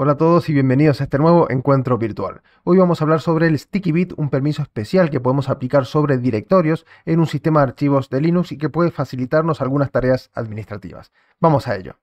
Hola a todos y bienvenidos a este nuevo encuentro virtual. Hoy vamos a hablar sobre el Sticky Bit, un permiso especial que podemos aplicar sobre directorios en un sistema de archivos de Linux y que puede facilitarnos algunas tareas administrativas. Vamos a ello.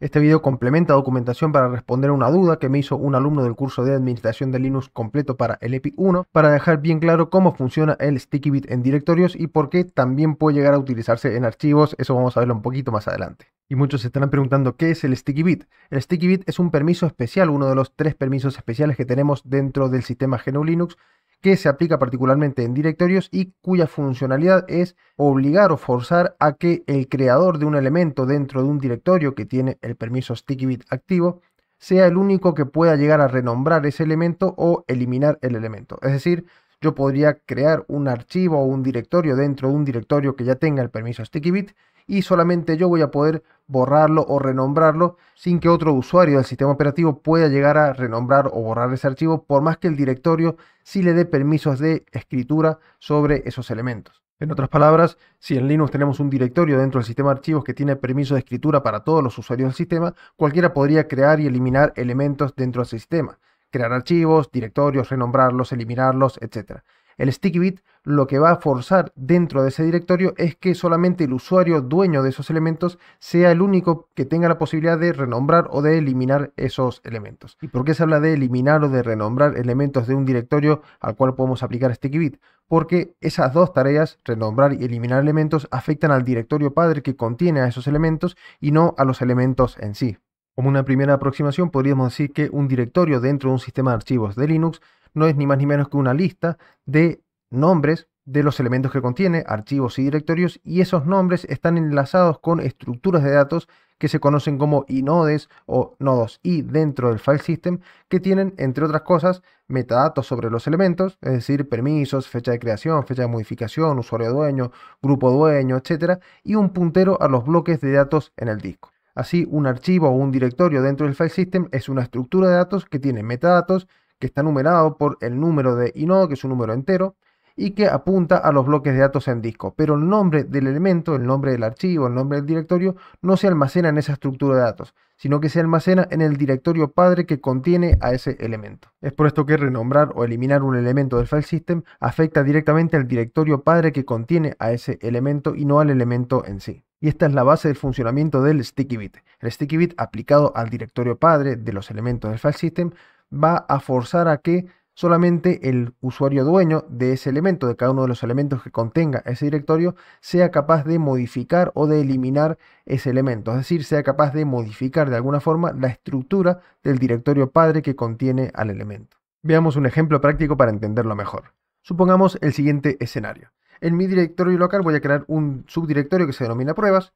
Este video complementa documentación para responder a una duda que me hizo un alumno del curso de administración de Linux completo para el EPI 1 para dejar bien claro cómo funciona el Sticky Bit en directorios y por qué también puede llegar a utilizarse en archivos, eso vamos a verlo un poquito más adelante. Y muchos se estarán preguntando qué es el Sticky Bit. El Sticky Bit es un permiso especial, uno de los tres permisos especiales que tenemos dentro del sistema GNU Linux, que se aplica particularmente en directorios y cuya funcionalidad es obligar o forzar a que el creador de un elemento dentro de un directorio que tiene el permiso Sticky Bit activo sea el único que pueda llegar a renombrar ese elemento o eliminar el elemento. Es decir, yo podría crear un archivo o un directorio dentro de un directorio que ya tenga el permiso sticky bit y solamente yo voy a poder borrarlo o renombrarlo sin que otro usuario del sistema operativo pueda llegar a renombrar o borrar ese archivo por más que el directorio sí le dé permisos de escritura sobre esos elementos. En otras palabras, si en Linux tenemos un directorio dentro del sistema de archivos que tiene permiso de escritura para todos los usuarios del sistema, cualquiera podría crear y eliminar elementos dentro de ese sistema, crear archivos, directorios, renombrarlos, eliminarlos, etc. El sticky bit lo que va a forzar dentro de ese directorio es que solamente el usuario dueño de esos elementos sea el único que tenga la posibilidad de renombrar o de eliminar esos elementos. ¿Y por qué se habla de eliminar o de renombrar elementos de un directorio al cual podemos aplicar sticky bit? Porque esas dos tareas, renombrar y eliminar elementos, afectan al directorio padre que contiene a esos elementos y no a los elementos en sí. Como una primera aproximación, podríamos decir que un directorio dentro de un sistema de archivos de Linux no es ni más ni menos que una lista de nombres de los elementos que contiene, archivos y directorios, y esos nombres están enlazados con estructuras de datos que se conocen como inodes o nodos i dentro del file system, que tienen, entre otras cosas, metadatos sobre los elementos, es decir, permisos, fecha de creación, fecha de modificación, usuario dueño, grupo dueño, etc., y un puntero a los bloques de datos en el disco. Así, un archivo o un directorio dentro del file system es una estructura de datos que tiene metadatos, que está numerado por el número de inodo, que es un número entero, y que apunta a los bloques de datos en disco, pero el nombre del elemento, el nombre del archivo, el nombre del directorio, no se almacena en esa estructura de datos, sino que se almacena en el directorio padre que contiene a ese elemento. Es por esto que renombrar o eliminar un elemento del file system afecta directamente al directorio padre que contiene a ese elemento y no al elemento en sí. Y esta es la base del funcionamiento del sticky bit. El sticky bit aplicado al directorio padre de los elementos del file system va a forzar a que solamente el usuario dueño de ese elemento, de cada uno de los elementos que contenga ese directorio, sea capaz de modificar o de eliminar ese elemento, es decir, sea capaz de modificar de alguna forma la estructura del directorio padre que contiene al elemento. Veamos un ejemplo práctico para entenderlo mejor. Supongamos el siguiente escenario. En mi directorio local voy a crear un subdirectorio que se denomina pruebas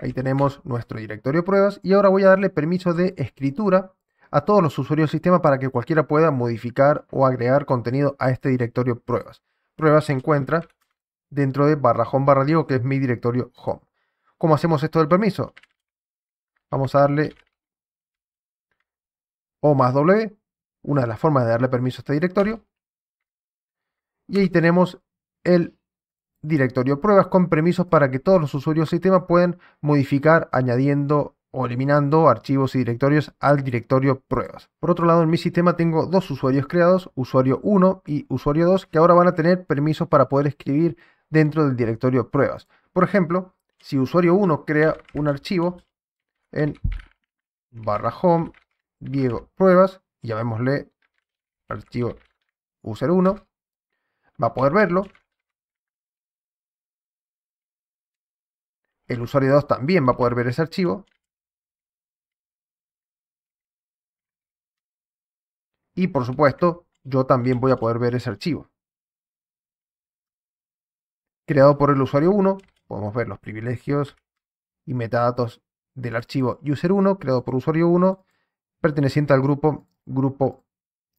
Ahí tenemos nuestro directorio pruebas y ahora voy a darle permiso de escritura a todos los usuarios del sistema para que cualquiera pueda modificar o agregar contenido a este directorio pruebas. Pruebas se encuentra dentro de barra home barra Diego, que es mi directorio home. ¿Cómo hacemos esto del permiso? Vamos a darle O más W, e, una de las formas de darle permiso a este directorio. Y ahí tenemos el directorio pruebas con permisos para que todos los usuarios del sistema puedan modificar añadiendo o eliminando archivos y directorios al directorio pruebas. Por otro lado, en mi sistema tengo dos usuarios creados, usuario 1 y usuario 2, que ahora van a tener permisos para poder escribir dentro del directorio pruebas. Por ejemplo, si usuario 1 crea un archivo en barra home, Diego pruebas, llamémosle archivo user1, va a poder verlo, el usuario 2 también va a poder ver ese archivo. Y por supuesto, yo también voy a poder ver ese archivo. Creado por el usuario 1, podemos ver los privilegios y metadatos del archivo user1, creado por usuario 1, perteneciente al grupo grupo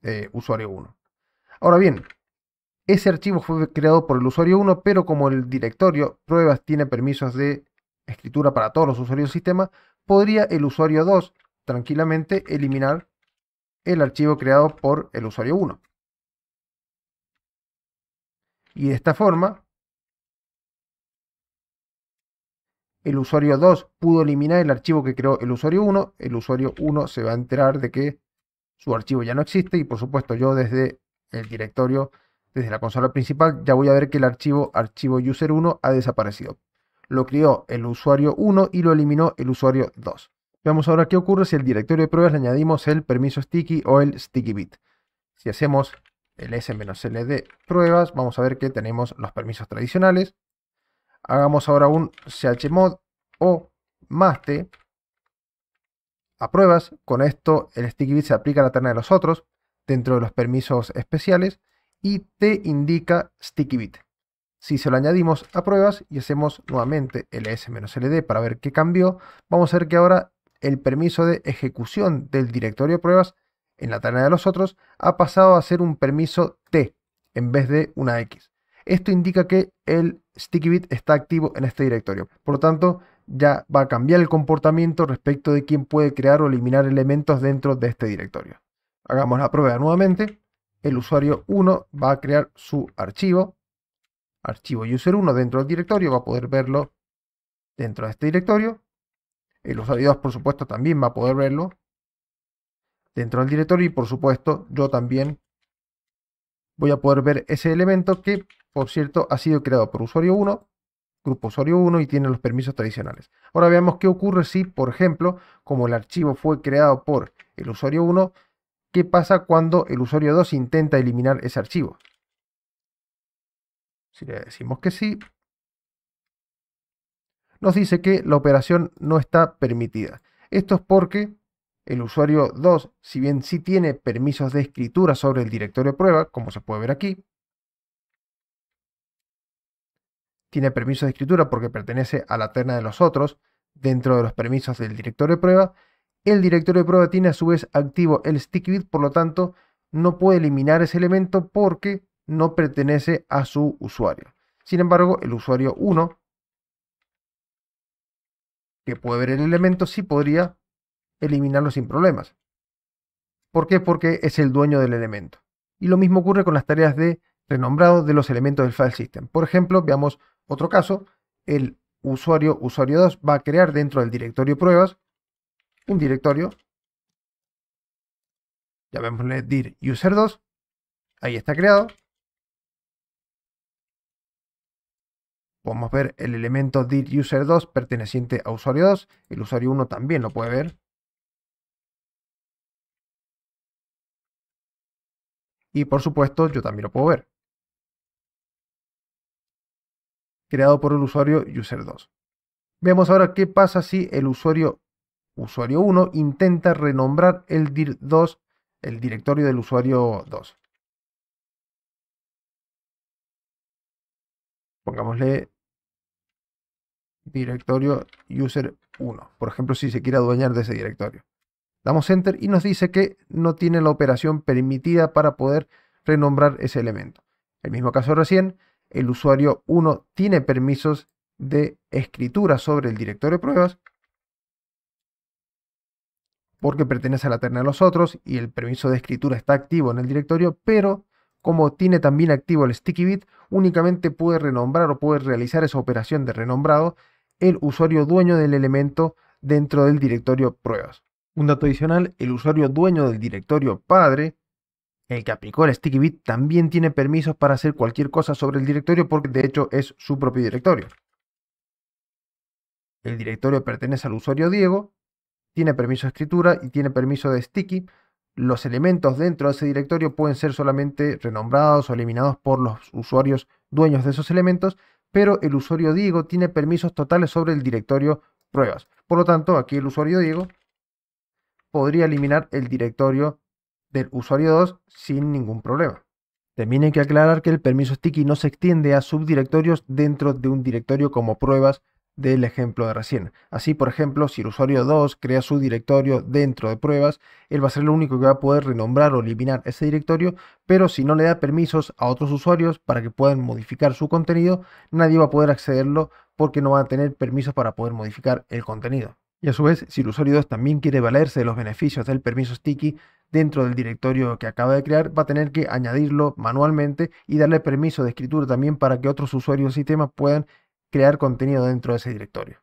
eh, usuario 1. Ahora bien, ese archivo fue creado por el usuario 1, pero como el directorio pruebas tiene permisos de escritura para todos los usuarios del sistema, podría el usuario 2 tranquilamente eliminar el archivo creado por el usuario 1. Y de esta forma, el usuario 2 pudo eliminar el archivo que creó el usuario 1, el usuario 1 se va a enterar de que su archivo ya no existe y por supuesto yo desde el directorio, desde la consola principal, ya voy a ver que el archivo archivo user1 ha desaparecido lo crió el usuario 1 y lo eliminó el usuario 2. Veamos ahora qué ocurre si al directorio de pruebas le añadimos el permiso sticky o el sticky bit. Si hacemos el s-l de pruebas, vamos a ver que tenemos los permisos tradicionales. Hagamos ahora un chmod o t a pruebas. Con esto el sticky bit se aplica a la terna de los otros dentro de los permisos especiales y te indica sticky bit. Si se lo añadimos a pruebas y hacemos nuevamente ls-ld para ver qué cambió, vamos a ver que ahora el permiso de ejecución del directorio de pruebas en la tarea de los otros ha pasado a ser un permiso T en vez de una X. Esto indica que el sticky bit está activo en este directorio. Por lo tanto, ya va a cambiar el comportamiento respecto de quién puede crear o eliminar elementos dentro de este directorio. Hagamos la prueba nuevamente. El usuario 1 va a crear su archivo archivo user1 dentro del directorio, va a poder verlo dentro de este directorio. El usuario 2, por supuesto, también va a poder verlo dentro del directorio y, por supuesto, yo también voy a poder ver ese elemento que, por cierto, ha sido creado por usuario 1, grupo usuario 1 y tiene los permisos tradicionales. Ahora veamos qué ocurre si, por ejemplo, como el archivo fue creado por el usuario 1, ¿qué pasa cuando el usuario 2 intenta eliminar ese archivo? Si le decimos que sí, nos dice que la operación no está permitida. Esto es porque el usuario 2, si bien sí tiene permisos de escritura sobre el directorio de prueba, como se puede ver aquí, tiene permisos de escritura porque pertenece a la terna de los otros dentro de los permisos del directorio de prueba. El directorio de prueba tiene a su vez activo el stick bit, por lo tanto no puede eliminar ese elemento porque no pertenece a su usuario. Sin embargo, el usuario 1, que puede ver el elemento, sí podría eliminarlo sin problemas. ¿Por qué? Porque es el dueño del elemento. Y lo mismo ocurre con las tareas de renombrado de los elementos del file system. Por ejemplo, veamos otro caso, el usuario usuario 2 va a crear dentro del directorio pruebas un directorio, llamémosle dir user2, ahí está creado, podemos ver el elemento diruser user 2 perteneciente a usuario 2, el usuario 1 también lo puede ver. Y por supuesto yo también lo puedo ver. Creado por el usuario user 2. Veamos ahora qué pasa si el usuario usuario 1 intenta renombrar el dir 2, el directorio del usuario 2. Pongámosle directorio user1. Por ejemplo, si se quiere adueñar de ese directorio. Damos enter y nos dice que no tiene la operación permitida para poder renombrar ese elemento. el mismo caso recién, el usuario 1 tiene permisos de escritura sobre el directorio de pruebas porque pertenece a la terna de los otros y el permiso de escritura está activo en el directorio, pero como tiene también activo el sticky bit, únicamente puede renombrar o puede realizar esa operación de renombrado el usuario dueño del elemento dentro del directorio pruebas. Un dato adicional, el usuario dueño del directorio padre, el que aplicó el sticky bit, también tiene permisos para hacer cualquier cosa sobre el directorio porque de hecho es su propio directorio. El directorio pertenece al usuario Diego, tiene permiso de escritura y tiene permiso de sticky, los elementos dentro de ese directorio pueden ser solamente renombrados o eliminados por los usuarios dueños de esos elementos, pero el usuario Diego tiene permisos totales sobre el directorio pruebas. Por lo tanto, aquí el usuario Diego podría eliminar el directorio del usuario 2 sin ningún problema. También hay que aclarar que el permiso sticky no se extiende a subdirectorios dentro de un directorio como pruebas del ejemplo de recién. Así, por ejemplo, si el usuario 2 crea su directorio dentro de pruebas, él va a ser el único que va a poder renombrar o eliminar ese directorio, pero si no le da permisos a otros usuarios para que puedan modificar su contenido, nadie va a poder accederlo porque no va a tener permisos para poder modificar el contenido. Y a su vez, si el usuario 2 también quiere valerse de los beneficios del permiso sticky dentro del directorio que acaba de crear, va a tener que añadirlo manualmente y darle permiso de escritura también para que otros usuarios del sistema puedan crear contenido dentro de ese directorio.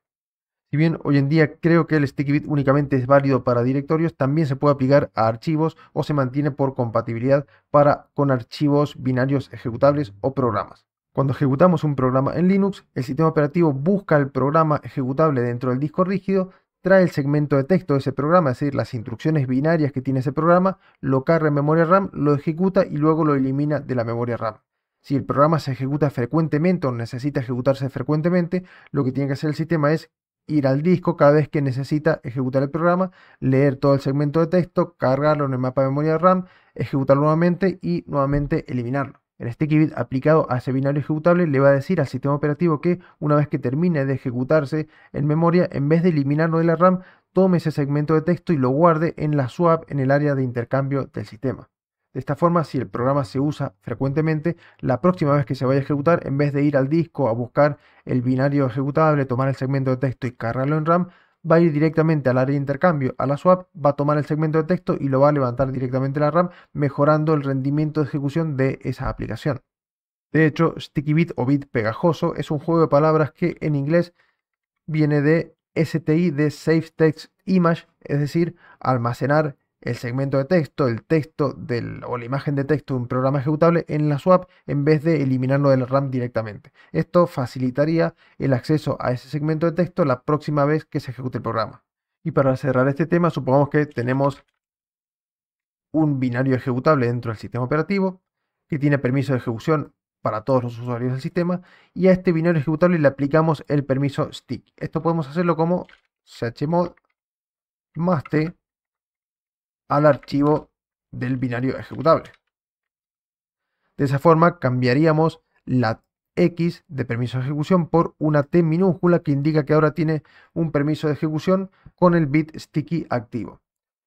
Si bien hoy en día creo que el sticky bit únicamente es válido para directorios, también se puede aplicar a archivos o se mantiene por compatibilidad para, con archivos binarios ejecutables o programas. Cuando ejecutamos un programa en Linux, el sistema operativo busca el programa ejecutable dentro del disco rígido, trae el segmento de texto de ese programa, es decir, las instrucciones binarias que tiene ese programa, lo carga en memoria RAM, lo ejecuta y luego lo elimina de la memoria RAM. Si el programa se ejecuta frecuentemente o necesita ejecutarse frecuentemente, lo que tiene que hacer el sistema es ir al disco cada vez que necesita ejecutar el programa, leer todo el segmento de texto, cargarlo en el mapa de memoria RAM, ejecutarlo nuevamente y nuevamente eliminarlo. El sticky bit aplicado a ese binario ejecutable le va a decir al sistema operativo que una vez que termine de ejecutarse en memoria, en vez de eliminarlo de la RAM, tome ese segmento de texto y lo guarde en la swap en el área de intercambio del sistema. De esta forma, si el programa se usa frecuentemente, la próxima vez que se vaya a ejecutar, en vez de ir al disco a buscar el binario ejecutable, tomar el segmento de texto y cargarlo en RAM, va a ir directamente al área de intercambio, a la swap, va a tomar el segmento de texto y lo va a levantar directamente en la RAM, mejorando el rendimiento de ejecución de esa aplicación. De hecho, Sticky Bit o Bit Pegajoso es un juego de palabras que en inglés viene de STI de Safe Text Image, es decir, almacenar el segmento de texto, el texto del, o la imagen de texto de un programa ejecutable en la swap en vez de eliminarlo del RAM directamente. Esto facilitaría el acceso a ese segmento de texto la próxima vez que se ejecute el programa. Y para cerrar este tema, supongamos que tenemos un binario ejecutable dentro del sistema operativo que tiene permiso de ejecución para todos los usuarios del sistema y a este binario ejecutable le aplicamos el permiso stick. Esto podemos hacerlo como chmod más t al archivo del binario ejecutable. De esa forma cambiaríamos la X de permiso de ejecución por una T minúscula que indica que ahora tiene un permiso de ejecución con el bit sticky activo.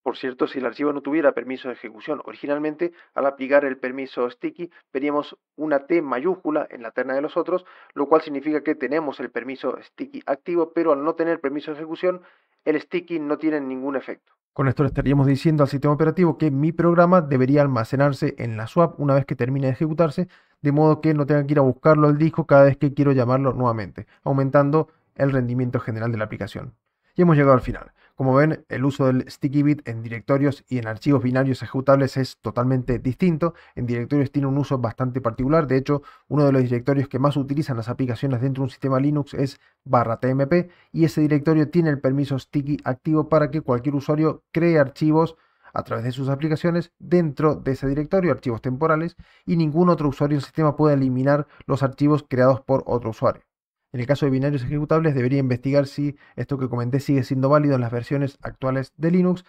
Por cierto, si el archivo no tuviera permiso de ejecución originalmente, al aplicar el permiso sticky veríamos una T mayúscula en la terna de los otros, lo cual significa que tenemos el permiso sticky activo, pero al no tener permiso de ejecución, el sticky no tiene ningún efecto. Con esto le estaríamos diciendo al sistema operativo que mi programa debería almacenarse en la swap una vez que termine de ejecutarse, de modo que no tenga que ir a buscarlo al disco cada vez que quiero llamarlo nuevamente, aumentando el rendimiento general de la aplicación. Y hemos llegado al final. Como ven, el uso del sticky bit en directorios y en archivos binarios ejecutables es totalmente distinto. En directorios tiene un uso bastante particular. De hecho, uno de los directorios que más utilizan las aplicaciones dentro de un sistema Linux es barra TMP y ese directorio tiene el permiso sticky activo para que cualquier usuario cree archivos a través de sus aplicaciones dentro de ese directorio, archivos temporales, y ningún otro usuario del sistema puede eliminar los archivos creados por otro usuario. En el caso de binarios ejecutables, debería investigar si esto que comenté sigue siendo válido en las versiones actuales de Linux.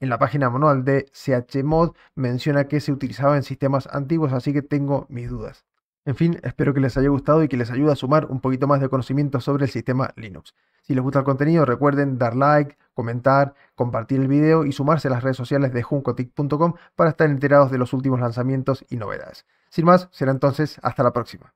En la página manual de chmod menciona que se utilizaba en sistemas antiguos, así que tengo mis dudas. En fin, espero que les haya gustado y que les ayude a sumar un poquito más de conocimiento sobre el sistema Linux. Si les gusta el contenido, recuerden dar like, comentar, compartir el video y sumarse a las redes sociales de juncotic.com para estar enterados de los últimos lanzamientos y novedades. Sin más, será entonces hasta la próxima.